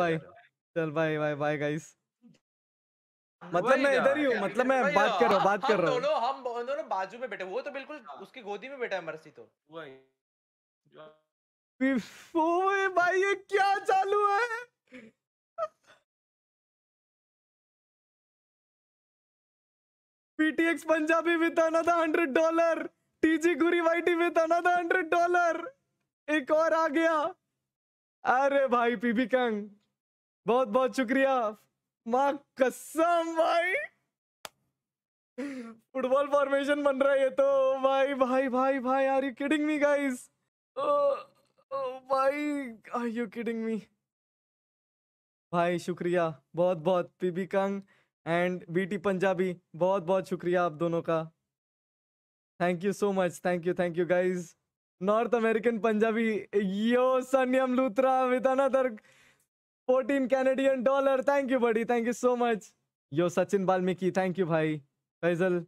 Bye चल bye bye bye guys मतलब मैं इधर ही हूँ मतलब मैं बात कर रहा हूँ बात कर रहा हूँ हम दोनों बाजू में बैठे वो तो बिल्कुल हाँ। उसकी गोदी में बैठा है मरसी तो वही भाई ये क्या चालू है PTX Punjabi with another hundred dollar. TG Guri Whitey with था हंड्रेड डॉलर एक और आ गया अरे भाई पीबी कंग बहुत बहुत शुक्रिया माँ कसम भाई फुटबॉल फॉर्मेशन बन रहा है ये तो भाई भाई भाई भाई are you kidding me guys भाई आर यू किडिंग मी भाई शुक्रिया बहुत बहुत PB Kang and BT Punjabi बहुत बहुत शुक्रिया आप दोनों का thank you so much thank you thank you guys North American Punjabi yo Sanyam Luthra विदाना दर्ग fourteen Canadian dollar thank you बड़ी thank you so much yo Sachin Valmiki thank you भाई Faizal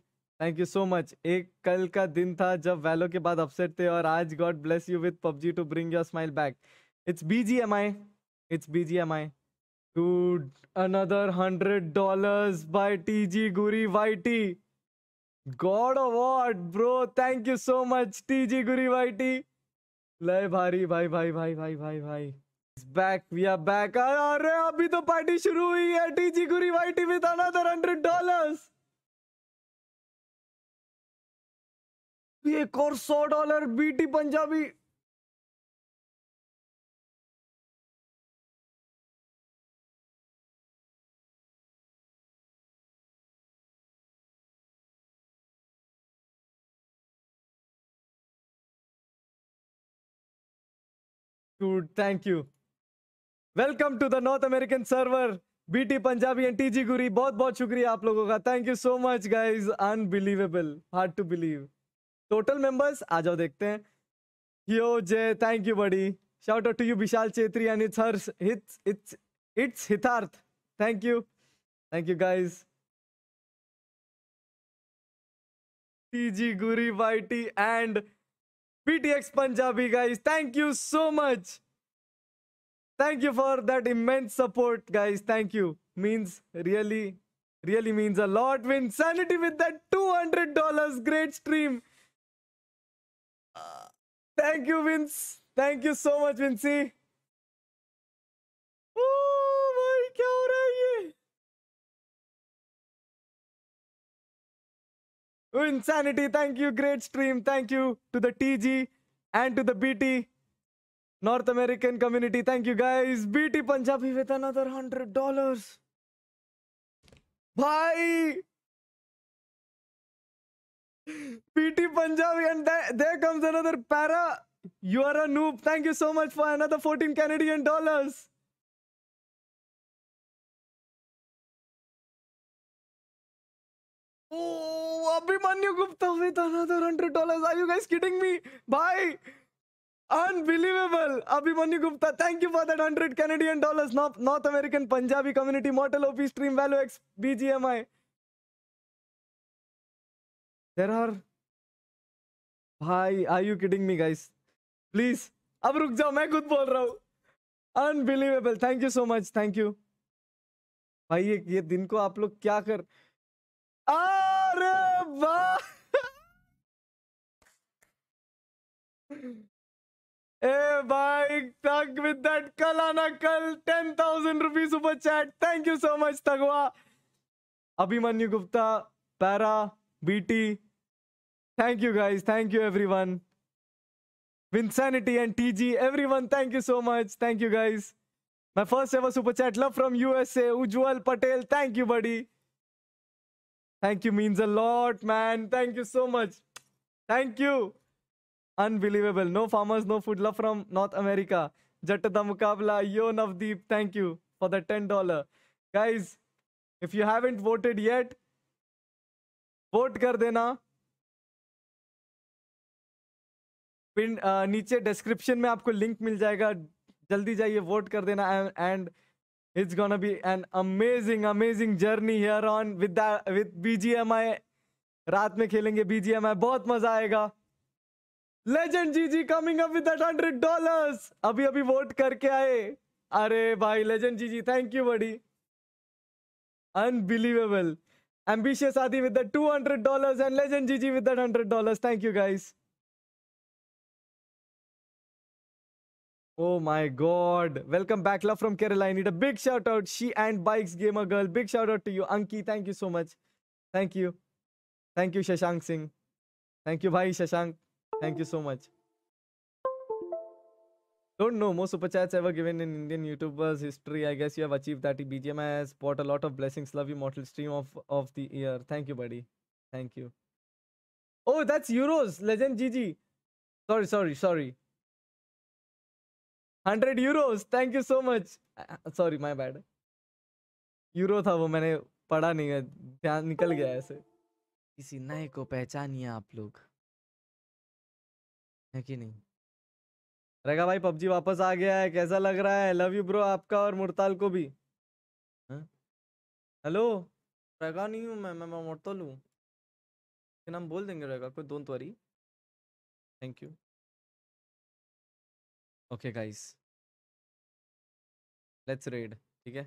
thank you so much एक कल का दिन था जब वैलो के बाद अपसेट थे और आज God bless you with PUBG to bring your smile back it's B G M I it's B G M I to another hundred dollar Dude, T G Guri Y T God YT. Bro thank you so much T G Guri Y T लय भारी भाई भाई भाई भाई भाई भाई भाई भाई बैक वी आर बैक अरे अभी तो पार्टी शुरू हुई है TG Guri T with another hundred dollars एक और सौ dollar BT Punjabi Dude, thank you welcome to the North American server BT Punjabi and TG Guri बहुत बहुत शुक्रिया आप लोगों का thank you so much guys unbelievable hard to believe total members आ जाओ देखते हैं यो जय थैंक यू बड़ी shout to you Vishal Chhetri and it's Harsh it's it's it's Hitarth thank you thank you guys TG Guri Y T and PTX Punjabi guys thank you so much thank you for that immense support, guys. Thank you. Means really, really means a lot. Win sanity with that $200. Great stream. Uh, thank you, Vince. Thank you so much, Vincey. Oh Insanity, thank you. Great stream. Thank you to the TG and to the BT. North American community thank you guys BT Punjabi with another hundred dollars भाई BT Punjabi and there comes another para you are a noob thank you so much for another fourteen Canadian dollars Abhimanyu Gupta with another 100 dollars are you guys kidding me भाई unbelievable Abhimanyu Gupta thank you for that hundred Canadian dollars North American Punjabi community model of stream value X BGMI there are भाई are you kidding me guys please अब रुक जाओ मैं खुद बोल रहा हूं unbelievable thank you so much thank you भाई ये, ये दिन को आप लोग क्या कर आ! भाई थक विद दैट कल आना कल ten Thank you, super chat thank you so much and TG, everyone, thank you so much. Thank you, guys. My first ever super chat, love from USA, Ujwal Patel. Thank you, buddy. Thank you means a lot, man. Thank you so much. Thank you. Unbelievable no farmers no food love from North America Jatt the मुकाबला yo Navdeep thank you for the ten dollar guys if you haven't voted yet vote कर देना pin uh, नीचे description में आपको link मिल जाएगा जल्दी जाइए vote कर देना and it's gonna be an amazing amazing journey here on with with BGMI रात में खेलेंगे बीजीएमआई बहुत मजा आएगा legend G G coming up with hundred dollars अभी अभी वोट करके आए अरे भाई legend G G thank you बड़ी unbelievable ambitious Aadi with two hundred dollars and legend G G with hundred dollars thank you guys Oh my god. Welcome back, love from Kerala. I need a big shout out. She and Bikes Gamer Girl. Big shout out to you. Anki, thank you so much. Thank you. Thank you, Shashank Singh. Thank you, bhai Shashank. Thank you so much don't know most super chats ever given in Indian YouTubers history I guess you have achieve that बीजेम has spot a lot of blessings love you model stream of of the year thank you buddy thank you oh that's euros legend GG sorry sorry sorry hundred euros thank you so much sorry my bad euro था वो मैंने पढ़ा नहीं है ध्यान निकल गया ऐसे किसी नए को पहचानिए आप लोग है कि नहीं रेगा भाई पबजी वापस आ गया है कैसा लग रहा है लव यू ब्रो आपका और मुड़ताल को भी हेलो हाँ? रेगा नहीं हूँ मैं मैं मुर्ताल हूँ लेकिन हम बोल देंगे रेगा कोई don't worry thank you okay guys let's raid ठीक है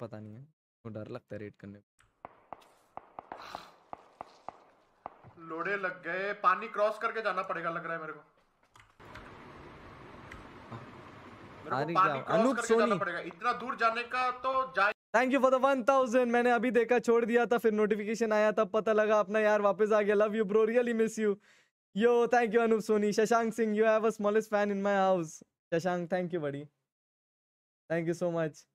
पता नहीं है डर लगता है रेड करने में लोड़े लग गए पानी क्रॉस करके जाना पड़ेगा लग रहा है मेरे को अनूप सोनी इतना दूर जाने का तो जाए thank you for the one thousand मैंने अभी देखा छोड़ दिया था फिर नोटिफिकेशन आया तब पता लगा अपना यार वापस आ गया love you bro really miss you yo thank you Anoop Soni Shashank Singh you have a smallest fan in my house Shashank thank you बड़ी थैंक यू सो मच